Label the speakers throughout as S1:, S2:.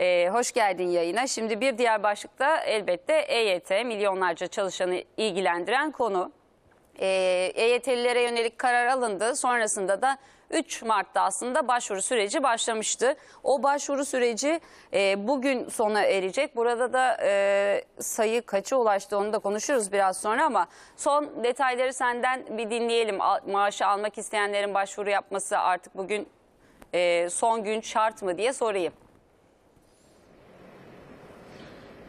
S1: Ee, hoş geldin yayına. Şimdi bir diğer başlık da elbette EYT milyonlarca çalışanı ilgilendiren konu. Ee, EYT'lilere yönelik karar alındı. Sonrasında da 3 Mart'ta aslında başvuru süreci başlamıştı. O başvuru süreci e, bugün sona erecek. Burada da e, sayı kaça ulaştı onu da konuşuruz biraz sonra ama son detayları senden bir dinleyelim. A, maaşı almak isteyenlerin başvuru yapması artık bugün e, son gün şart mı diye sorayım.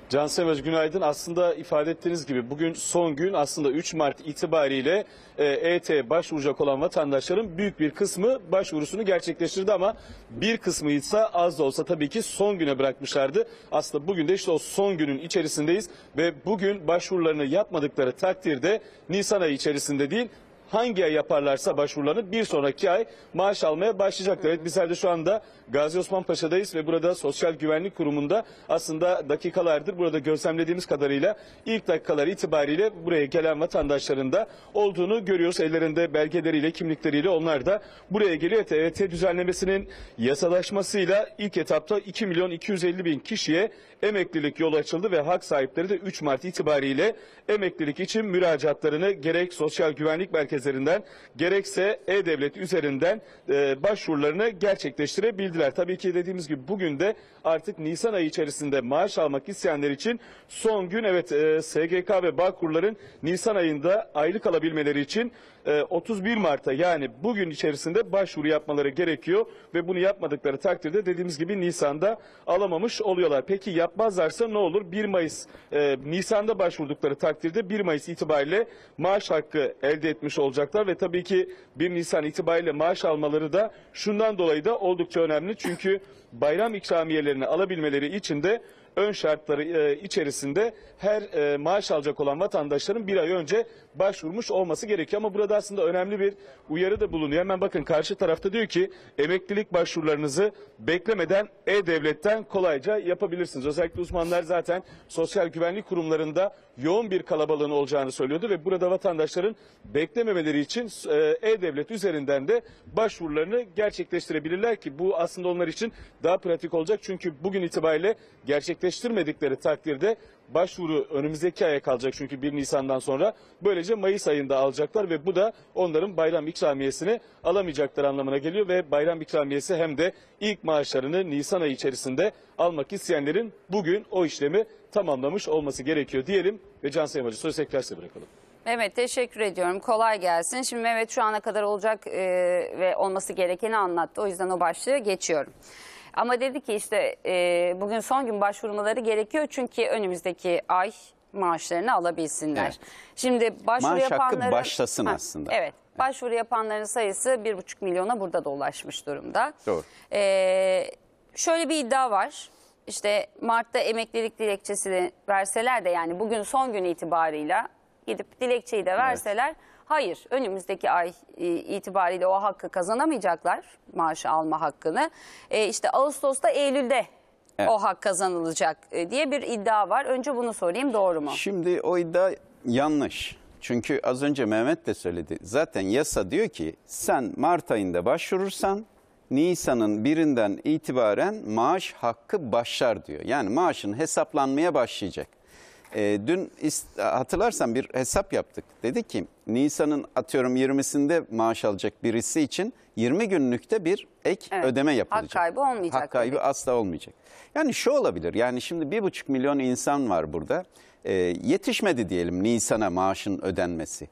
S2: Cansu Emez günaydın. Aslında ifade ettiğiniz gibi bugün son gün aslında 3 Mart itibariyle e, e başvuracak olan vatandaşların büyük bir kısmı başvurusunu gerçekleştirdi ama bir kısmı ise az da olsa tabii ki son güne bırakmışlardı. Aslında bugün de işte o son günün içerisindeyiz ve bugün başvurularını yapmadıkları takdirde Nisan ayı içerisinde değil hangi ay yaparlarsa başvurularını bir sonraki ay maaş almaya başlayacaklar. Evet bizler de şu anda Gazi Osman Paşa'dayız ve burada Sosyal Güvenlik Kurumu'nda aslında dakikalardır burada gözlemlediğimiz kadarıyla ilk dakikalar itibariyle buraya gelen vatandaşların da olduğunu görüyoruz. Ellerinde belgeleriyle, kimlikleriyle onlar da buraya geliyor. TRT e düzenlemesinin yasalaşmasıyla ilk etapta 2 milyon 250 bin kişiye emeklilik yolu açıldı ve hak sahipleri de 3 Mart itibariyle emeklilik için müracaatlarını gerek Sosyal Güvenlik Merkezi merkezlerinden gerekse E-Devlet üzerinden e, başvurularını gerçekleştirebildiler. Tabii ki dediğimiz gibi bugün de artık Nisan ayı içerisinde maaş almak isteyenler için son gün evet e, SGK ve Bağkurların Nisan ayında aylık alabilmeleri için 31 ee, Mart'a yani bugün içerisinde başvuru yapmaları gerekiyor ve bunu yapmadıkları takdirde dediğimiz gibi Nisan'da alamamış oluyorlar. Peki yapmazlarsa ne olur? 1 Mayıs e, Nisan'da başvurdukları takdirde 1 Mayıs itibariyle maaş hakkı elde etmiş olacaklar ve tabii ki 1 Nisan itibariyle maaş almaları da şundan dolayı da oldukça önemli. Çünkü bayram ikramiyelerini alabilmeleri için de ön şartları e, içerisinde her e, maaş alacak olan vatandaşların bir ay önce başvurmuş olması gerekiyor. Ama burada aslında önemli bir uyarı da bulunuyor. Hemen bakın karşı tarafta diyor ki emeklilik başvurularınızı beklemeden e-devletten kolayca yapabilirsiniz. Özellikle uzmanlar zaten sosyal güvenlik kurumlarında yoğun bir kalabalığın olacağını söylüyordu ve burada vatandaşların beklememeleri için e, e-devlet üzerinden de başvurularını gerçekleştirebilirler ki bu aslında onlar için daha pratik olacak. Çünkü bugün itibariyle gerçek gerçekleştirmedikleri takdirde başvuru önümüzdeki aya kalacak çünkü 1 Nisan'dan sonra. Böylece Mayıs ayında alacaklar ve bu da onların bayram ikramiyesini alamayacaklar anlamına geliyor ve bayram ikramiyesi hem de ilk maaşlarını Nisan ayı içerisinde almak isteyenlerin bugün o işlemi tamamlamış olması gerekiyor diyelim ve Can Sayın Hacı söz tekrar size bırakalım.
S1: Mehmet teşekkür ediyorum. Kolay gelsin. Şimdi Mehmet şu ana kadar olacak e, ve olması gerekeni anlattı. O yüzden o başlığı geçiyorum. Ama dedi ki işte e, bugün son gün başvurmaları gerekiyor çünkü önümüzdeki ay maaşlarını alabilsinler. Evet. Şimdi başvuru Maaş yapanların... hakkı başlasın ha, aslında. Evet. Başvuru yapanların sayısı 1,5 milyona burada dolaşmış durumda. Doğru. Ee, şöyle bir iddia var. İşte Mart'ta emeklilik dilekçesini verseler de yani bugün son gün itibarıyla gidip dilekçeyi de verseler... Evet Hayır, önümüzdeki ay e, itibariyle o hakkı kazanamayacaklar, maaş alma hakkını. E, işte Ağustos'ta, Eylül'de evet. o hak kazanılacak e, diye bir iddia var. Önce bunu sorayım, doğru mu?
S3: Şimdi o iddia yanlış. Çünkü az önce Mehmet de söyledi. Zaten yasa diyor ki sen Mart ayında başvurursan Nisan'ın birinden itibaren maaş hakkı başlar diyor. Yani maaşın hesaplanmaya başlayacak. E, dün hatırlarsan bir hesap yaptık. Dedi ki Nisan'ın atıyorum 20'sinde maaş alacak birisi için 20 günlükte bir ek evet. ödeme yapılacak.
S1: Hak kaybı olmayacak. Hak kaybı
S3: tabii. asla olmayacak. Yani şu olabilir yani şimdi 1,5 milyon insan var burada. E, yetişmedi diyelim Nisan'a maaşın ödenmesi.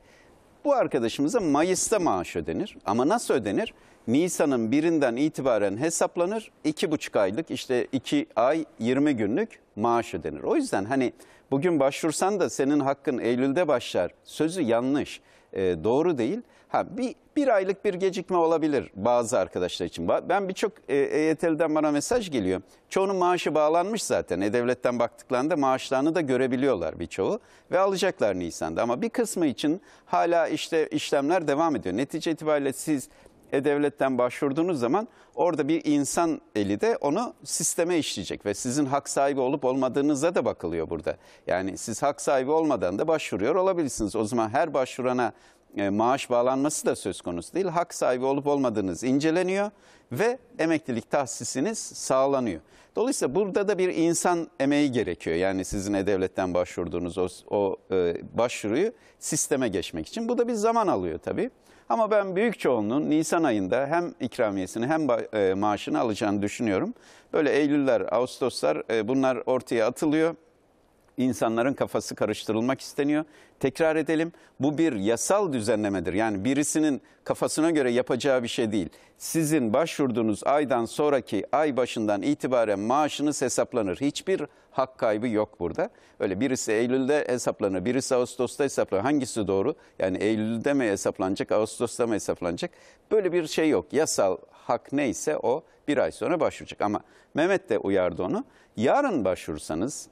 S3: Bu arkadaşımıza Mayıs'ta maaş ödenir ama nasıl ödenir? Nisan'ın birinden itibaren hesaplanır. 2,5 aylık işte 2 ay 20 günlük maaşı denir. O yüzden hani bugün başvursan da senin hakkın Eylül'de başlar sözü yanlış, e, doğru değil. Ha bir, bir aylık bir gecikme olabilir bazı arkadaşlar için. Ben birçok e, EYT'liden bana mesaj geliyor. Çoğunun maaşı bağlanmış zaten. E-Devlet'ten baktıklarında maaşlarını da görebiliyorlar birçoğu ve alacaklar Nisan'da. Ama bir kısmı için hala işte işlemler devam ediyor. Netice itibariyle siz e-Devlet'ten başvurduğunuz zaman orada bir insan eli de onu sisteme işleyecek ve sizin hak sahibi olup olmadığınıza da bakılıyor burada. Yani siz hak sahibi olmadan da başvuruyor olabilirsiniz. O zaman her başvurana e, maaş bağlanması da söz konusu değil. Hak sahibi olup olmadığınız inceleniyor ve emeklilik tahsisiniz sağlanıyor. Dolayısıyla burada da bir insan emeği gerekiyor. Yani sizin e-devletten başvurduğunuz o, o e, başvuruyu sisteme geçmek için. Bu da bir zaman alıyor tabii. Ama ben büyük çoğunluğun Nisan ayında hem ikramiyesini hem e, maaşını alacağını düşünüyorum. Böyle Eylüller, Ağustoslar e, bunlar ortaya atılıyor insanların kafası karıştırılmak isteniyor. Tekrar edelim bu bir yasal düzenlemedir. Yani birisinin kafasına göre yapacağı bir şey değil. Sizin başvurduğunuz aydan sonraki ay başından itibaren maaşınız hesaplanır. Hiçbir hak kaybı yok burada. Öyle birisi Eylül'de hesaplanır, birisi Ağustos'ta hesaplanır. Hangisi doğru? Yani Eylül'de mi hesaplanacak, Ağustos'ta mı hesaplanacak? Böyle bir şey yok. Yasal hak neyse o bir ay sonra başvuracak. Ama Mehmet de uyardı onu. Yarın başvursanız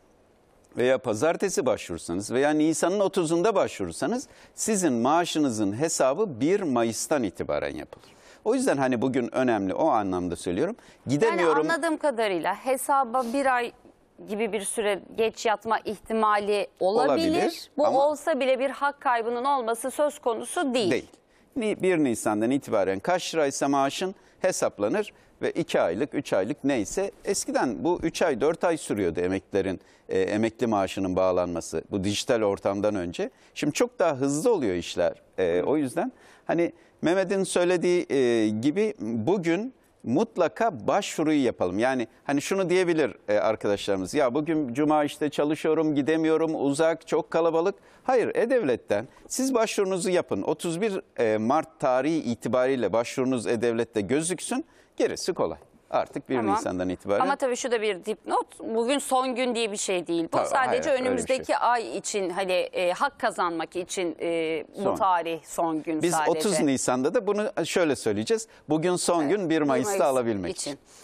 S3: veya pazartesi başvursanız veya Nisan'ın 30'unda başvursanız sizin maaşınızın hesabı 1 Mayıs'tan itibaren yapılır. O yüzden hani bugün önemli o anlamda söylüyorum. Gidemiyorum. Yani
S1: anladığım kadarıyla hesaba bir ay gibi bir süre geç yatma ihtimali olabilir. olabilir Bu olsa bile bir hak kaybının olması söz konusu değil. Değil.
S3: 1 Nisan'dan itibaren kaç liraysa maaşın hesaplanır ve 2 aylık, 3 aylık neyse eskiden bu 3 ay, 4 ay sürüyordu emeklerin e, emekli maaşının bağlanması bu dijital ortamdan önce. Şimdi çok daha hızlı oluyor işler. E, o yüzden hani Mehmet'in söylediği e, gibi bugün mutlaka başvuruyu yapalım. Yani hani şunu diyebilir e, arkadaşlarımız ya bugün cuma işte çalışıyorum gidemiyorum uzak çok kalabalık. Hayır E-Devlet'ten siz başvurunuzu yapın 31 e, Mart tarihi itibariyle başvurunuz E-Devlet'te gözüksün gerisi kolay. Artık 1 tamam. Nisan'dan itibaren. Ama
S1: tabii şu da bir dipnot. Bugün son gün diye bir şey değil. Bu tabii, sadece hayır, önümüzdeki şey. ay için hani e, hak kazanmak için e, bu son. tarih son gün Biz sadece. Biz 30
S3: Nisan'da da bunu şöyle söyleyeceğiz. Bugün son evet. gün 1 Mayıs'ta Mayıs alabilmek için.
S1: için.